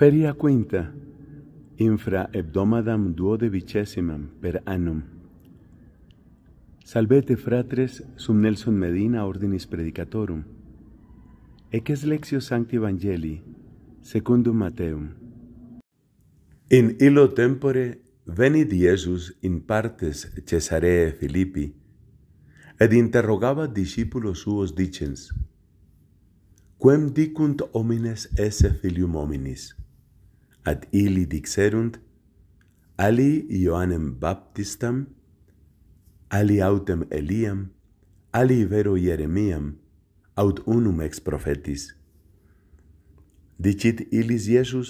Feria quinta, infra hebdomadam duode vicesimam per annum. Salvete fratres sum Nelson Medina ordinis predicatorum. Eces lexio sancti evangelii, secundum Mateum. In illo tempore venit Iesus in partes Cesaree Filippi, ed interrogava discipulos suos dicens, Quem dicunt homines esse filium hominis? ad illi dixerunt ali Ioannem Baptistam ali autem Eliam ali vero Jeremiam aut unum ex prophetis dicit illis Iesus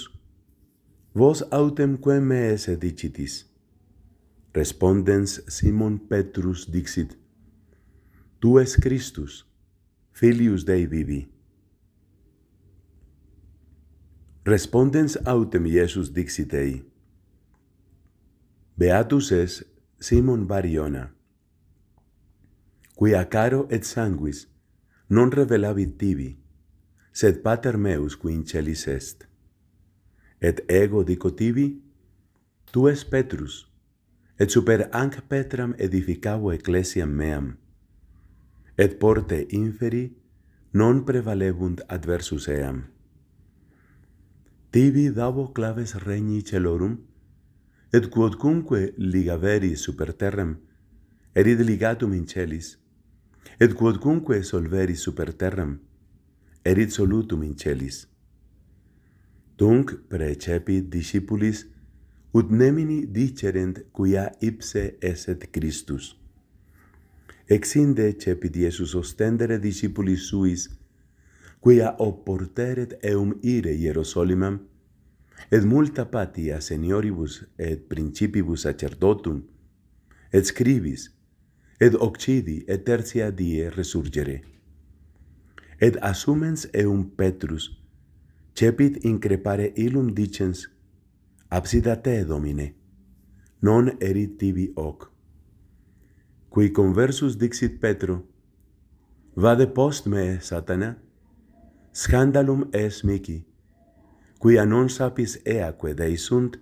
vos autem quem me esse dicitis respondens Simon Petrus dixit tu es Christus filius Dei vivi Respondens autem Iesus dixit ei, Beatus es Simon Bariona, quia caro et sanguis non revelavit tibi, sed pater meus quin celis est. Et ego dico tibi, tu es Petrus, et super anc Petram edificavo ecclesiam meam, et porte inferi non prevalebunt adversus eam tibi dabo claves regni celorum et quodcunque ligaveri super terram erid ligatum in celis et quodcunque solveri super terram erid solutum in celis dunc praecepi discipulis ut nemini dicerent quia ipse est Christus Exinde cepit Iesus ostendere discipulis suis quia opporteret eum ire Hierosolimam, et multa patia senioribus et principibus sacerdotum, et scribis, et occidi et tertia die resurgere. Et assumens eum Petrus, cepit increpare illum dicens, absida te, Domine, non erit tibi hoc. Qui conversus dixit Petru, vade post me, Satana, Scandalum es mihi, quia non sapis eaque deisunt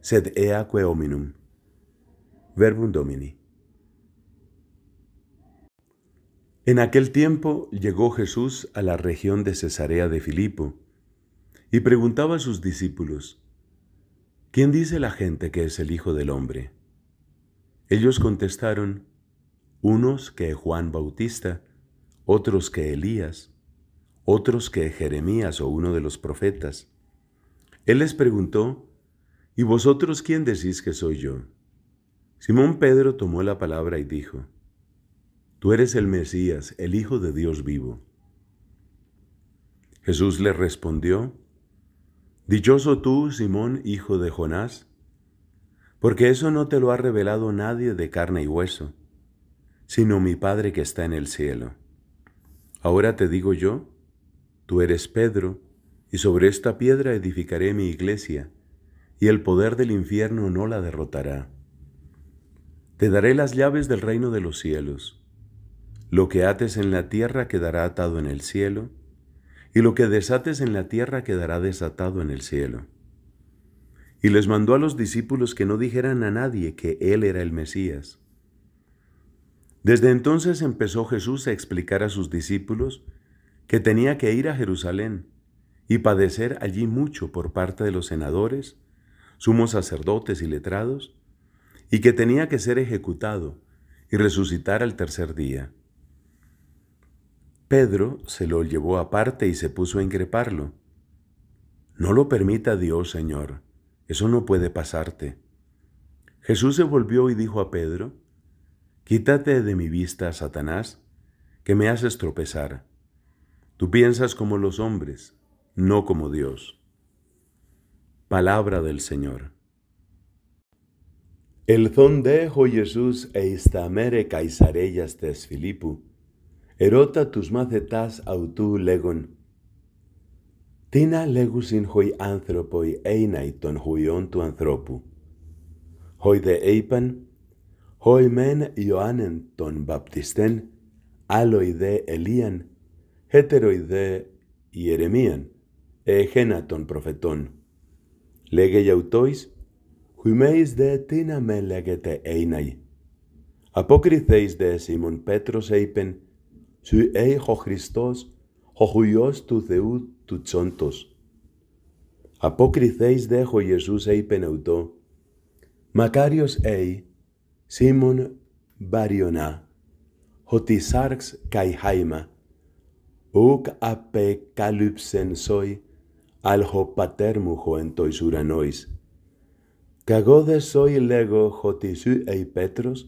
sed eaque hominum. Verbum Domini. En aquel tiempo llegó Jesús a la región de Cesarea de Filipo y preguntaba a sus discípulos, ¿quién dice la gente que es el Hijo del Hombre? Ellos contestaron, unos que Juan Bautista, otros que Elías, otros que Jeremías o uno de los profetas. Él les preguntó, ¿y vosotros quién decís que soy yo? Simón Pedro tomó la palabra y dijo, Tú eres el Mesías, el Hijo de Dios vivo. Jesús le respondió, Dichoso tú, Simón, hijo de Jonás, porque eso no te lo ha revelado nadie de carne y hueso, sino mi Padre que está en el cielo. Ahora te digo yo, Tú eres Pedro, y sobre esta piedra edificaré mi iglesia, y el poder del infierno no la derrotará. Te daré las llaves del reino de los cielos. Lo que ates en la tierra quedará atado en el cielo, y lo que desates en la tierra quedará desatado en el cielo. Y les mandó a los discípulos que no dijeran a nadie que Él era el Mesías. Desde entonces empezó Jesús a explicar a sus discípulos que tenía que ir a Jerusalén y padecer allí mucho por parte de los senadores, sumos sacerdotes y letrados, y que tenía que ser ejecutado y resucitar al tercer día. Pedro se lo llevó aparte y se puso a increparlo. No lo permita Dios, Señor, eso no puede pasarte. Jesús se volvió y dijo a Pedro, Quítate de mi vista, Satanás, que me haces tropezar. Tú piensas como los hombres, no como Dios. Palabra del Señor. Ελθόντα Ιησούς εις τα μέρε Καϊσαρέιας τες Φιλίππου, ερώτα τους μάθετάς αυτού λέγον, Τίνα λέγουσιν χοι άνθρωποι έιναι των χουιών του ανθρώπου. Χοι δε είπαν, χοι μεν Ιωάννεν τον βαπτιστέν, άλλοι δε Ελίαν, η ιερεμίαν, εχένα των προφετών. Λέγε γιαυτόις, χουιμέις δε τίνα με λέγεται έιναι. Απόκριθέις δε Σίμων Πέτρος είπεν, σου έχω Χριστός, ο του Θεού του τσόντος. Απόκριθέις δε ο Ιησούς είπεν ουτό, μακάριος έι, Σίμων Μπαριονά, ότι σάρξ καϊχάιμα, χάιμα, Uc ape soy alho patermu tois uranois. Cagode soi lego jotisu ei petros,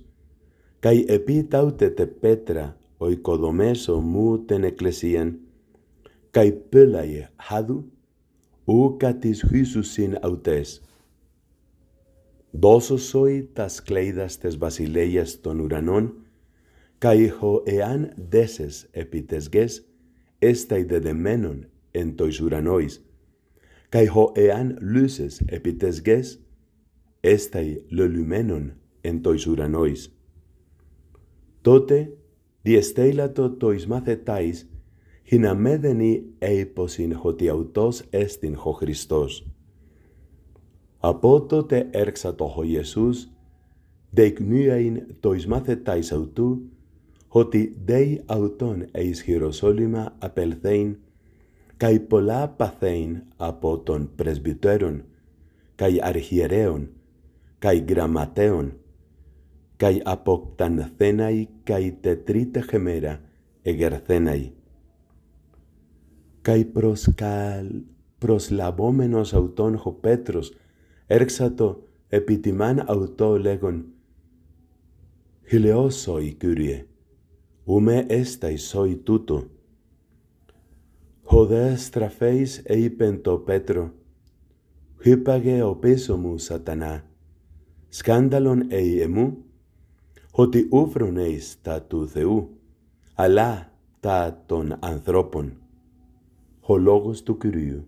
kai epitaute te petra oikodomeso mu ten ecclesian, kai pelai hadu, u catis sin autes. Doso soi tas cleidas tes basileias ton uranon, kai ho deses epitesges, έσταει δεδεμένον εν τοις ουρανόης, καί χω εάν λύσες επί τες γες, έσταει λελουμένον εν τοις ουρανόης. Τότε διεστέλατο τοις μάθεταίς, χινά μέδενη έιποσιν χωτι αυτός έστιν χω Χριστός. Από τότε έρξα το χω Ιεσούς, δεκνύαιν τοις μάθεταίς αυτού, ὅτι δει ἀὐτὸν ἐὶς Χειροσόλυμα απελθέιν, καί πολλά παθέιν από τὸν πρεσβυτέρων, καί αρχιερέων, καί γραμματέων, καί αποκτανθέναί καί τετριτε χεμέρα εγερθέναί. Καί πρὸς προσλαβόμενος αυτόν ο Πέτρος, έρξατο επιτιμάν αυτό λέγον, «Χιλεώσοι, Κύριε, Ούμε έστα hoy τούτο. Χοδές στραφέις είπεν το Πέτρο. Χύπαγε ο πίσω μου σατανά. Σκάνδαλον ει εμού, ότι ούφρον εις τα του Θεού, αλλά τα των ανθρώπων. Ο λόγος του Κυρίου.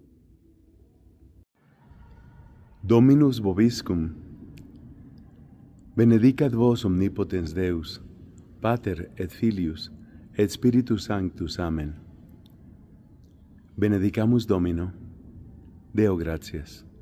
Dominus vobiscum. Benedicat vos omnipotens Deus, Pater et Filius et Spiritus Sanctus. Amen. Benedicamus Domino. Deo gracias.